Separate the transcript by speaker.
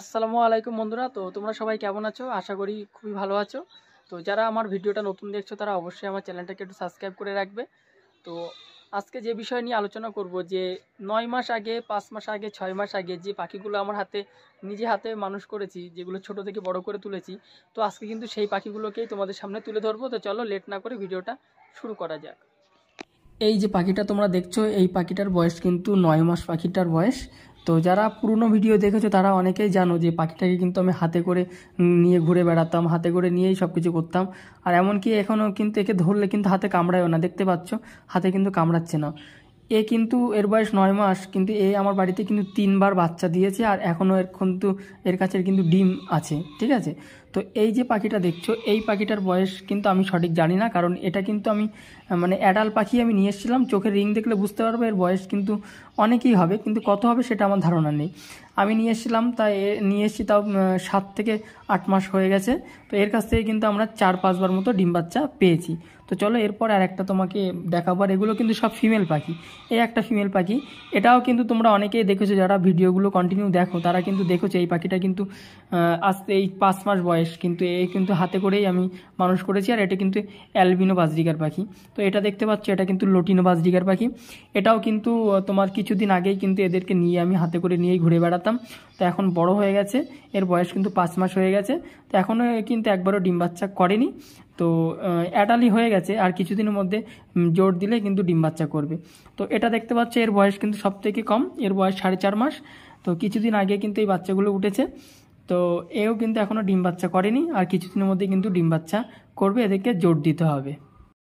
Speaker 1: আসসালামু আলাইকুম বন্ধুরা তো তোমরা সবাই কেমন আছো আশা করি খুবই ভালো আছো তো যারা আমার ভিডিওটা নতুন দেখছো তারা অবশ্যই আমার চ্যানেলটাকে একটু সাবস্ক্রাইব করে রাখবে তো আজকে যে বিষয় নিয়ে আলোচনা করব যে নয় মাস আগে পাঁচ মাস আগে ছয় মাস আগে যে পাখিগুলো আমার হাতে নিজে হাতে মানুষ করেছি যেগুলো ছোট থেকে বড় করে তুলেছি তো আজকে কিন্তু সেই পাখিগুলোকেই তোমাদের সামনে তুলে ধরবো তো চলো লেট না করে ভিডিওটা শুরু করা যাক এই যে পাখিটা তোমরা দেখছো এই পাখিটার বয়স কিন্তু নয় মাস পাখিটার বয়স তো যারা পুরনো ভিডিও দেখেছো তারা অনেকেই জানো যে পাখিটাকে কিন্তু আমি হাতে করে নিয়ে ঘুরে বেড়াতাম হাতে করে নিয়েই সব কিছু করতাম আর এমনকি এখনও কিন্তু একে ধরলে কিন্তু হাতে কামড়ায়ও না দেখতে পাচ্ছ হাতে কিন্তু কামড়াচ্ছে না এ কিন্তু এর বয়স নয় মাস কিন্তু এ আমার বাড়িতে কিন্তু তিনবার বাচ্চা দিয়েছে আর এখনও এর কিন্তু এর কাছে কিন্তু ডিম আছে ঠিক আছে তো এই যে পাখিটা দেখছো এই পাখিটার বয়স কিন্তু আমি সঠিক জানি না কারণ এটা কিন্তু আমি মানে অ্যাডাল পাখি আমি নিয়ে এসেছিলাম চোখের রিং দেখলে বুঝতে পারবো এর বয়স কিন্তু অনেকেই হবে কিন্তু কত হবে সেটা আমার ধারণা নেই আমি নিয়ে এসেছিলাম তাই নিয়ে এসেছি তাও সাত থেকে আট মাস হয়ে গেছে তো এর কাছ থেকে কিন্তু আমরা চার পাঁচবার মতো ডিম বাচ্চা পেয়েছি তো চলো এরপর আর একটা তোমাকে দেখাবার এগুলো কিন্তু সব ফিমেল পাখি এই একটা ফিমেল পাখি এটাও কিন্তু তোমরা অনেকেই দেখেছো যারা ভিডিওগুলো কন্টিনিউ দেখো তারা কিন্তু দেখেছো এই পাখিটা কিন্তু আসতে এই পাঁচ মাস বয়স কিন্তু এই কিন্তু হাতে করেই আমি মানুষ করেছি আর এটা কিন্তু অ্যালবিনো বাজরিকার পাখি তো এটা দেখতে পাচ্ছ এটা কিন্তু লটিনো বাজরিকার পাখি এটাও কিন্তু তোমার কিছুদিন আগেই কিন্তু এদেরকে নিয়ে আমি হাতে করে নিয়েই ঘুরে বেড়াতে পারতাম তো এখন বড় হয়ে গেছে এর বয়স কিন্তু পাঁচ মাস হয়ে গেছে তো এখনও কিন্তু একবারও ডিম বাচ্চা করেনি তো অ্যাটালি হয়ে গেছে আর কিছুদিনের মধ্যে জোর দিলে কিন্তু ডিম বাচ্চা করবে তো এটা দেখতে পাচ্ছে এর বয়স কিন্তু সব থেকে কম এর বয়স সাড়ে চার মাস তো কিছুদিন আগে কিন্তু এই বাচ্চাগুলো উঠেছে তো এও কিন্তু এখনও ডিম বাচ্চা করেনি আর কিছুদিনের মধ্যে কিন্তু ডিম বাচ্চা করবে এদেরকে জোর দিতে হবে